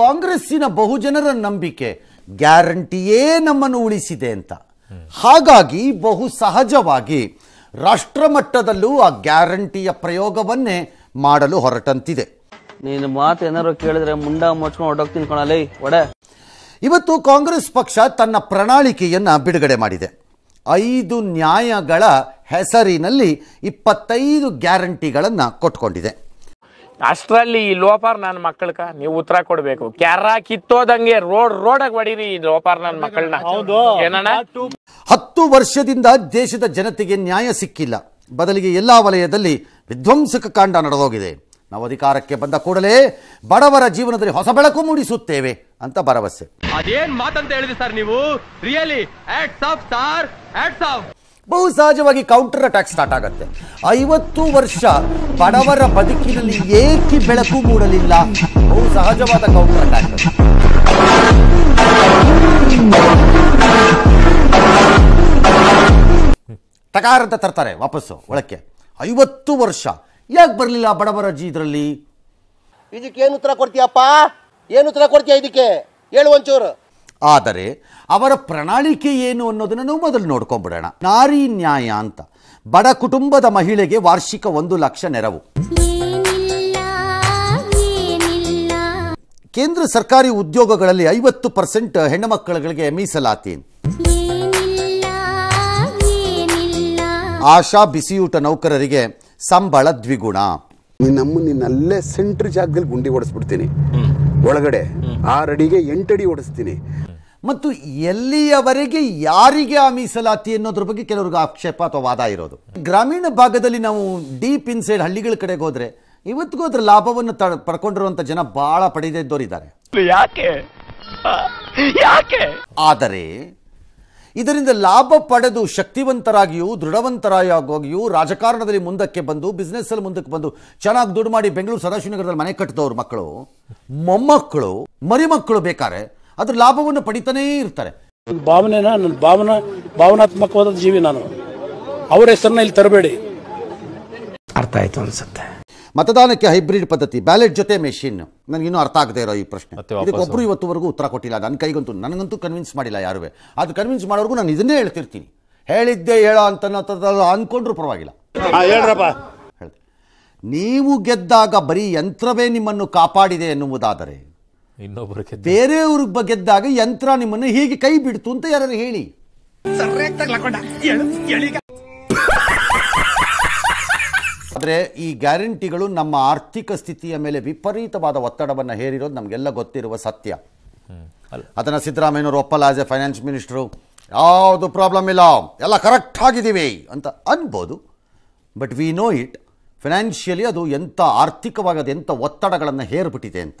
ಕಾಂಗ್ರೆಸ್ಸಿನ ಬಹುಜನರ ನಂಬಿಕೆ ಗ್ಯಾರಂಟಿಯೇ ನಮ್ಮನ್ನು ಉಳಿಸಿದೆ ಅಂತ ಹಾಗಾಗಿ ಬಹು ಸಹಜವಾಗಿ ರಾಷ್ಟ್ರ ಮಟ್ಟದಲ್ಲೂ ಆ ಗ್ಯಾರಂಟಿಯ ಪ್ರಯೋಗವನ್ನೇ ಮಾಡಲು ಹೊರಟಂತಿದೆ ನೀನು ಮಾತು ಏನಾರು ಕೇಳಿದ್ರೆ ಮುಂಡ ಮುಚ್ಕೊಂಡು ಹೊರಟೋಗ್ತೀನಿ ಒಡೆ ಇವತ್ತು ಕಾಂಗ್ರೆಸ್ ಪಕ್ಷ ತನ್ನ ಪ್ರಣಾಳಿಕೆಯನ್ನ ಬಿಡುಗಡೆ ಮಾಡಿದೆ ಐದು ನ್ಯಾಯಗಳ ಹೆಸರಿನಲ್ಲಿ ಇಪ್ಪತ್ತೈದು ಗ್ಯಾರಂಟಿಗಳನ್ನು ಕೊಟ್ಕೊಂಡಿದೆ ಅಷ್ಟರಲ್ಲಿ ಈ ಲೋಪಾರ್ ನನ್ನ ಮಕ್ಕಳಕ ನೀವು ಉತ್ತರ ಕೊಡಬೇಕು ಕ್ಯಾರ ಕಿತ್ತೋದಂಗೆ ರೋಡ್ ರೋಡ್ ಹೊಡೀರಿ ಈ ಲೋಪಾರ್ ನನ್ನ ಮಕ್ಕಳನ್ನ ಹತ್ತು ವರ್ಷದಿಂದ ದೇಶದ ಜನತೆಗೆ ನ್ಯಾಯ ಸಿಕ್ಕಿಲ್ಲ ಬದಲಿಗೆ ಎಲ್ಲಾ ವಲಯದಲ್ಲಿ ವಿಧ್ವಂಸಕ ಕಾಂಡ ನಡೆದೋಗಿದೆ ನಾವು ಅಧಿಕಾರಕ್ಕೆ ಬಂದ ಕೂಡಲೇ ಬಡವರ ಜೀವನದಲ್ಲಿ ಹೊಸ ಬೆಳಕು ಮೂಡಿಸುತ್ತೇವೆ ಅಂತ ಭರವಸೆ ಅದೇನ್ ಮಾತಂತ ಹೇಳಿದ್ರಿ ಸರ್ ನೀವು ರಿಯಲಿ ಆಫ್ ಸಾರ್ ಆಫ್ ಬಹು ಸಹಜವಾಗಿ ಕೌಂಟರ್ ಅಟ್ಯಾಕ್ ಸ್ಟಾರ್ಟ್ ಆಗುತ್ತೆ ಐವತ್ತು ವರ್ಷ ಬಡವರ ಬದುಕಿನಲ್ಲಿ ಏಕೆ ಬೆಳಕು ಮೂಡಲಿಲ್ಲ ಬಹು ಸಹಜವಾದ ಕೌಂಟರ್ ಅಟ್ಯಾಕ್ ಟಕಾರ ಅಂತ ತರ್ತಾರೆ ವಾಪಸ್ಸು ಒಳಕ್ಕೆ ಐವತ್ತು ವರ್ಷ ಯಾಕೆ ಬರಲಿಲ್ಲ ಬಡವರ ಜಿ ಇದರಲ್ಲಿ ಇದಕ್ಕೆ ಏನು ಉತ್ತರ ಕೊಡ್ತೀಯಪ್ಪ ಏನು ಉತ್ತರ ಕೊಡ್ತೀಯ ಇದಕ್ಕೆ ಹೇಳು ಒಂಚೂರು ಆದರೆ ಅವರ ಪ್ರಣಾಳಿಕೆ ಏನು ಅನ್ನೋದನ್ನು ನಾವು ಮೊದಲು ನೋಡ್ಕೊಂಡ್ಬಿಡೋಣ ನಾರಿ ನ್ಯಾಯ ಅಂತ ಬಡ ಕುಟುಂಬದ ಮಹಿಳೆಗೆ ವಾರ್ಷಿಕ ಒಂದು ಲಕ್ಷ ನೆರವು ಕೇಂದ್ರ ಸರ್ಕಾರಿ ಉದ್ಯೋಗಗಳಲ್ಲಿ ಐವತ್ತು ಪರ್ಸೆಂಟ್ ಮಕ್ಕಳಿಗೆ ಮೀಸಲಾತಿ ಆಶಾ ಬಿಸಿಯೂಟ ನೌಕರರಿಗೆ ಸಂಬಳ ದ್ವಿಗುಣ ನಮ್ಮ ನಿನ್ನಲ್ಲೇ ಸೆಂಟ್ರ್ ಜಾಗದಲ್ಲಿ ಗುಂಡಿ ಓಡಿಸ್ಬಿಡ್ತೀನಿ ಒಳಗಡೆ ಆರಡಿಗೆ ಎಂಟಡಿ ಓಡಿಸ್ತೀನಿ ಮತ್ತು ಎಲ್ಲಿಯವರೆಗೆ ಯಾರಿಗೆ ಆ ಮೀಸಲಾತಿ ಅನ್ನೋದ್ರ ಬಗ್ಗೆ ಕೆಲವ್ರಿಗೆ ಆಕ್ಷೇಪ ಅಥವಾ ವಾದ ಇರೋದು ಗ್ರಾಮೀಣ ಭಾಗದಲ್ಲಿ ನಾವು ಡೀಪ್ ಇನ್ಸೈಡ್ ಹಳ್ಳಿಗಳ ಕಡೆಗೆ ಹೋದ್ರೆ ಇವತ್ತಿಗೂ ಅದ್ರ ಲಾಭವನ್ನು ಪಡ್ಕೊಂಡಿರುವಂತ ಜನ ಬಹಳ ಪಡೆದಿದ್ದವರಿದ್ದಾರೆ ಯಾಕೆ ಯಾಕೆ ಆದರೆ ಇದರಿಂದ ಲಾಭ ಪಡೆದು ಶಕ್ತಿವಂತರಾಗಿಯೂ ದೃಢವಂತರಾಗಿಯೂ ರಾಜಕಾರಣದಲ್ಲಿ ಮುಂದಕ್ಕೆ ಬಂದು ಅಲ್ಲಿ ಮುಂದಕ್ಕೆ ಬಂದು ಚೆನ್ನಾಗಿ ದುಡ್ಡು ಮಾಡಿ ಬೆಂಗಳೂರು ಸದಾಶಿವನಗರದಲ್ಲಿ ಮನೆ ಕಟ್ಟಿದವ್ರ ಮಕ್ಕಳು ಮೊಮ್ಮಕ್ಕಳು ಮರಿಮಕ್ಕಳು ಬೇಕಾರೆ ಅದ್ರ ಲಾಭವನ್ನು ಪಡಿತಾನೇ ಇರ್ತಾರೆ ಭಾವನೆನ ನನ್ನ ಭಾವನಾ ಭಾವನಾತ್ಮಕವಾದ ಜೀವಿ ನಾನು ಅವರ ಹೆಸರನ್ನ ಇಲ್ಲಿ ತರಬೇಡಿ ಅರ್ಥ ಆಯ್ತು ಅನ್ಸುತ್ತೆ ಮತದಾನಕ್ಕೆ ಹೈಬ್ರಿಡ್ ಪದ್ಧತಿ ಬ್ಯಾಲೆಟ್ ಜೊತೆ ಮೆಷಿನ್ ನನಗಿನ್ನೂ ಅರ್ಥ ಆಗದೆ ಇರೋ ಈ ಪ್ರಶ್ನೆ ಇದಕ್ಕೊಬ್ಬರು ಇವತ್ತುವರೆಗೂ ಉತ್ತರ ಕೊಟ್ಟಿಲ್ಲ ನನ್ನ ಕೈಗಂತೂ ನನಗಂತೂ ಕನ್ವಿನ್ಸ್ ಮಾಡಿಲ್ಲ ಯಾರು ಅದು ಕನ್ವಿನ್ಸ್ ಮಾಡೋವರೆಗೂ ನಾನು ಇದನ್ನೇ ಹೇಳ್ತಿರ್ತೀನಿ ಹೇಳಿದ್ದೆ ಹೇಳೋ ಅಂತ ಅನ್ಕೊಂಡ್ರು ಪರವಾಗಿಲ್ಲ ನೀವು ಗೆದ್ದಾಗ ಬರೀ ಯಂತ್ರವೇ ನಿಮ್ಮನ್ನು ಕಾಪಾಡಿದೆ ಎನ್ನುವುದಾದರೆ ಇನ್ನೊಬ್ಬರು ಬೇರೆಯವ್ರ ಗೆದ್ದಾಗ ಯಂತ್ರ ನಿಮ್ಮನ್ನು ಹೀಗೆ ಕೈ ಬಿಡ್ತು ಅಂತ ಯಾರು ಹೇಳಿ ಆದರೆ ಈ ಗ್ಯಾರಂಟಿಗಳು ನಮ್ಮ ಆರ್ಥಿಕ ಸ್ಥಿತಿಯ ಮೇಲೆ ವಿಪರೀತವಾದ ಒತ್ತಡವನ್ನು ಹೇರಿರೋದು ನಮಗೆಲ್ಲ ಗೊತ್ತಿರುವ ಸತ್ಯ ಅದನ್ನು ಸಿದ್ದರಾಮಯ್ಯವರು ಒಪ್ಪಲ್ಲ ಆಸ್ ಎ ಫೈನಾನ್ಸ್ ಮಿನಿಸ್ಟ್ರು ಯಾವುದು ಪ್ರಾಬ್ಲಮ್ ಇಲ್ಲ ಎಲ್ಲ ಕರೆಕ್ಟ್ ಆಗಿದ್ದೀವಿ ಅಂತ ಅನ್ಬೋದು but we know it financially ಅದು ಎಂಥ ಆರ್ಥಿಕವಾಗಿ ಎಂಥ ಒತ್ತಡಗಳನ್ನು ಹೇರ್ಬಿಟ್ಟಿದೆ ಅಂತ